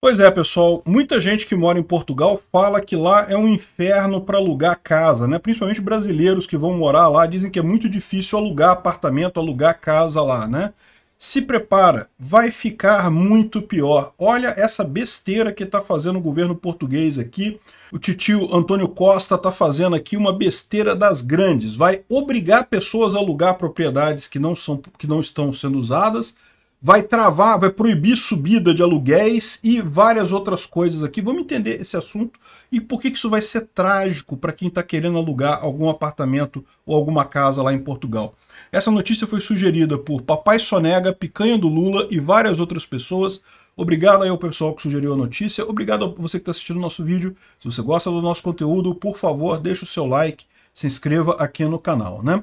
Pois é, pessoal, muita gente que mora em Portugal fala que lá é um inferno para alugar casa, né? Principalmente brasileiros que vão morar lá dizem que é muito difícil alugar apartamento, alugar casa lá, né? Se prepara, vai ficar muito pior. Olha essa besteira que está fazendo o governo português aqui. O titio Antônio Costa está fazendo aqui uma besteira das grandes. Vai obrigar pessoas a alugar propriedades que não, são, que não estão sendo usadas vai travar, vai proibir subida de aluguéis e várias outras coisas aqui. Vamos entender esse assunto e por que isso vai ser trágico para quem está querendo alugar algum apartamento ou alguma casa lá em Portugal. Essa notícia foi sugerida por Papai Sonega, Picanha do Lula e várias outras pessoas. Obrigado aí ao pessoal que sugeriu a notícia. Obrigado a você que está assistindo o nosso vídeo. Se você gosta do nosso conteúdo, por favor, deixe o seu like, se inscreva aqui no canal, né?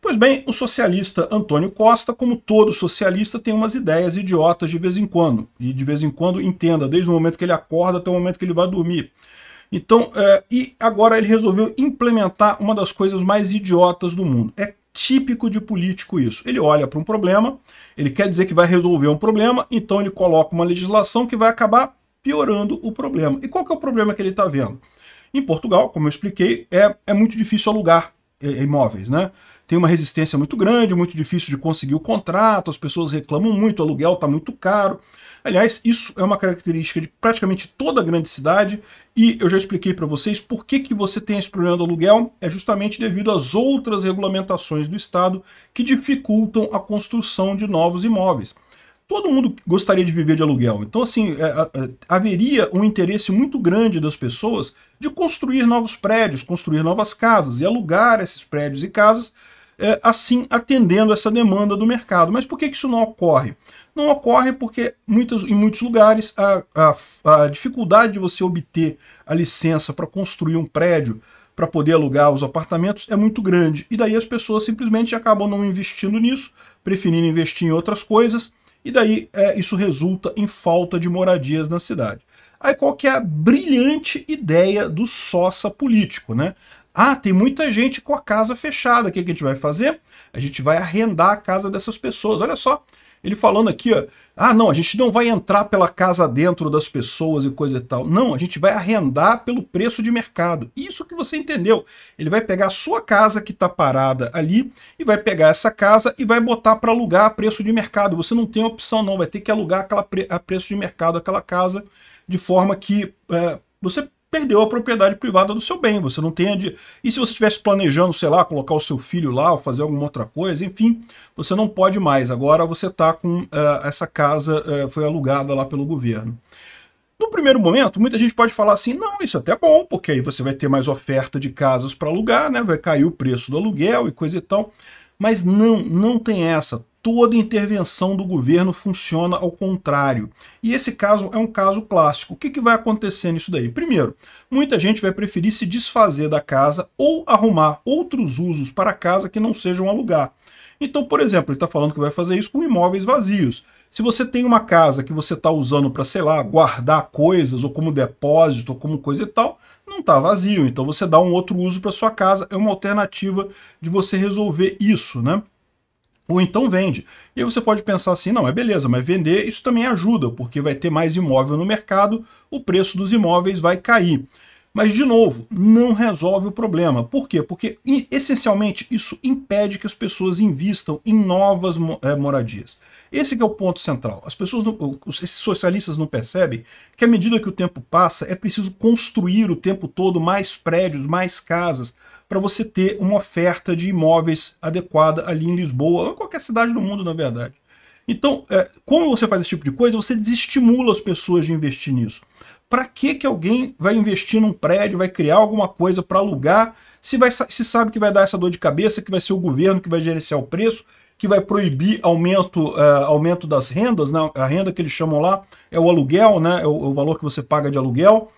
Pois bem, o socialista Antônio Costa, como todo socialista, tem umas ideias idiotas de vez em quando. E de vez em quando, entenda, desde o momento que ele acorda até o momento que ele vai dormir. Então, é, e agora ele resolveu implementar uma das coisas mais idiotas do mundo. É típico de político isso. Ele olha para um problema, ele quer dizer que vai resolver um problema, então ele coloca uma legislação que vai acabar piorando o problema. E qual que é o problema que ele está vendo? Em Portugal, como eu expliquei, é, é muito difícil alugar é, imóveis, né? tem uma resistência muito grande, muito difícil de conseguir o contrato, as pessoas reclamam muito, o aluguel está muito caro. Aliás, isso é uma característica de praticamente toda grande cidade e eu já expliquei para vocês por que, que você tem esse problema do aluguel, é justamente devido às outras regulamentações do Estado que dificultam a construção de novos imóveis todo mundo gostaria de viver de aluguel. Então, assim, é, é, é, haveria um interesse muito grande das pessoas de construir novos prédios, construir novas casas e alugar esses prédios e casas é, assim atendendo essa demanda do mercado. Mas por que, que isso não ocorre? Não ocorre porque muitos, em muitos lugares a, a, a dificuldade de você obter a licença para construir um prédio, para poder alugar os apartamentos, é muito grande. E daí as pessoas simplesmente acabam não investindo nisso, preferindo investir em outras coisas, e daí é, isso resulta em falta de moradias na cidade. Aí qual que é a brilhante ideia do sócia político, né? Ah, tem muita gente com a casa fechada. O que, que a gente vai fazer? A gente vai arrendar a casa dessas pessoas. Olha só, ele falando aqui, ó, ah, não, a gente não vai entrar pela casa dentro das pessoas e coisa e tal. Não, a gente vai arrendar pelo preço de mercado. Isso que você entendeu. Ele vai pegar a sua casa que está parada ali e vai pegar essa casa e vai botar para alugar a preço de mercado. Você não tem opção não, vai ter que alugar aquela pre a preço de mercado aquela casa de forma que é, você perdeu a propriedade privada do seu bem, você não tem a de... E se você estivesse planejando, sei lá, colocar o seu filho lá ou fazer alguma outra coisa, enfim, você não pode mais. Agora você está com... Uh, essa casa uh, foi alugada lá pelo governo. No primeiro momento, muita gente pode falar assim, não, isso é até bom, porque aí você vai ter mais oferta de casas para alugar, né? vai cair o preço do aluguel e coisa e tal. Mas não, não tem essa toda intervenção do governo funciona ao contrário. E esse caso é um caso clássico. O que, que vai acontecer nisso daí? Primeiro, muita gente vai preferir se desfazer da casa ou arrumar outros usos para a casa que não sejam alugar. Então, por exemplo, ele está falando que vai fazer isso com imóveis vazios. Se você tem uma casa que você está usando para, sei lá, guardar coisas, ou como depósito, ou como coisa e tal, não está vazio. Então você dá um outro uso para sua casa, é uma alternativa de você resolver isso, né? Ou então vende. E aí você pode pensar assim, não, é beleza, mas vender isso também ajuda, porque vai ter mais imóvel no mercado, o preço dos imóveis vai cair. Mas, de novo, não resolve o problema. Por quê? Porque, essencialmente, isso impede que as pessoas invistam em novas eh, moradias. Esse é o ponto central. As pessoas, não, os socialistas não percebem que à medida que o tempo passa, é preciso construir o tempo todo mais prédios, mais casas, para você ter uma oferta de imóveis adequada ali em Lisboa, ou em qualquer cidade do mundo, na verdade. Então, é, como você faz esse tipo de coisa, você desestimula as pessoas de investir nisso. Para que, que alguém vai investir num prédio, vai criar alguma coisa para alugar, se, vai, se sabe que vai dar essa dor de cabeça, que vai ser o governo que vai gerenciar o preço, que vai proibir aumento, uh, aumento das rendas, né? a renda que eles chamam lá é o aluguel, né? é, o, é o valor que você paga de aluguel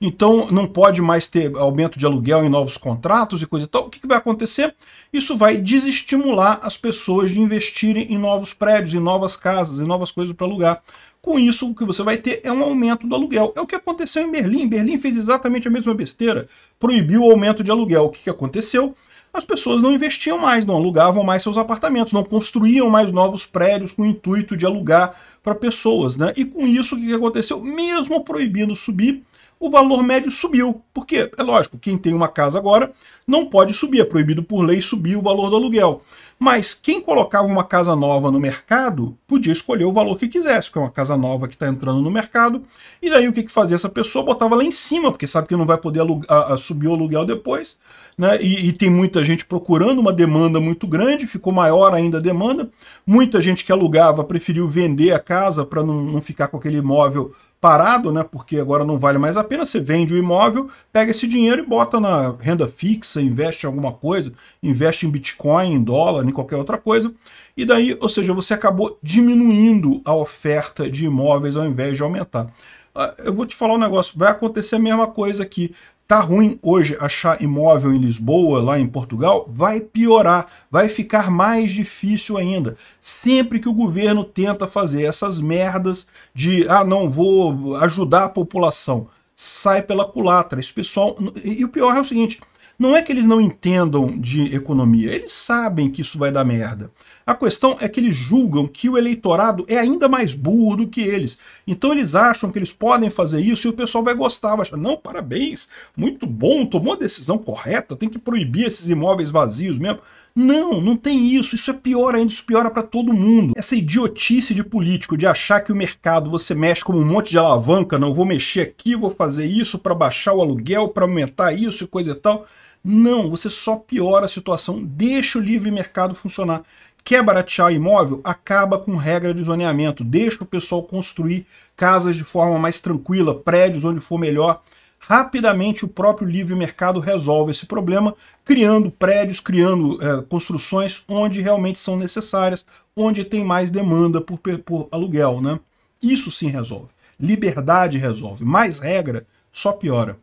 então não pode mais ter aumento de aluguel em novos contratos e coisa e tal. O que, que vai acontecer? Isso vai desestimular as pessoas de investirem em novos prédios, em novas casas, em novas coisas para alugar. Com isso, o que você vai ter é um aumento do aluguel. É o que aconteceu em Berlim. Berlim fez exatamente a mesma besteira. Proibiu o aumento de aluguel. O que, que aconteceu? as pessoas não investiam mais, não alugavam mais seus apartamentos, não construíam mais novos prédios com o intuito de alugar para pessoas, né? E com isso, o que aconteceu? Mesmo proibindo subir, o valor médio subiu. Porque, é lógico, quem tem uma casa agora não pode subir, é proibido por lei subir o valor do aluguel. Mas quem colocava uma casa nova no mercado podia escolher o valor que quisesse, porque é uma casa nova que está entrando no mercado. E daí o que, que fazia essa pessoa? Botava lá em cima, porque sabe que não vai poder alugar, subir o aluguel depois. Né? E, e, tem muita gente procurando uma demanda muito grande, ficou maior ainda a demanda. Muita gente que alugava preferiu vender a casa para não, não ficar com aquele imóvel parado, né? Porque agora não vale mais a pena. Você vende o imóvel, pega esse dinheiro e bota na renda fixa, investe em alguma coisa, investe em Bitcoin, em dólar, em qualquer outra coisa. E daí, ou seja, você acabou diminuindo a oferta de imóveis ao invés de aumentar. Ah, eu vou te falar um negócio, vai acontecer a mesma coisa aqui. Tá ruim hoje achar imóvel em Lisboa, lá em Portugal? Vai piorar, vai ficar mais difícil ainda. Sempre que o governo tenta fazer essas merdas de ah, não vou ajudar a população, sai pela culatra. Esse pessoal. E o pior é o seguinte: não é que eles não entendam de economia, eles sabem que isso vai dar merda. A questão é que eles julgam que o eleitorado é ainda mais burro do que eles. Então eles acham que eles podem fazer isso e o pessoal vai gostar, vai achar, não, parabéns, muito bom, tomou a decisão correta, tem que proibir esses imóveis vazios mesmo. Não, não tem isso. Isso é pior ainda, isso piora para todo mundo. Essa idiotice de político de achar que o mercado você mexe como um monte de alavanca, não vou mexer aqui, vou fazer isso para baixar o aluguel, para aumentar isso e coisa e tal. Não, você só piora a situação. Deixa o livre mercado funcionar. Quer baratear imóvel? Acaba com regra de zoneamento. Deixa o pessoal construir casas de forma mais tranquila, prédios onde for melhor. Rapidamente o próprio livre mercado resolve esse problema, criando prédios, criando é, construções onde realmente são necessárias, onde tem mais demanda por, por aluguel. Né? Isso sim resolve. Liberdade resolve. Mais regra só piora.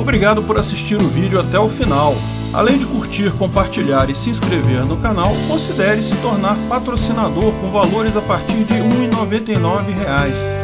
Obrigado por assistir o vídeo até o final. Além de curtir, compartilhar e se inscrever no canal, considere se tornar patrocinador com valores a partir de R$ 1,99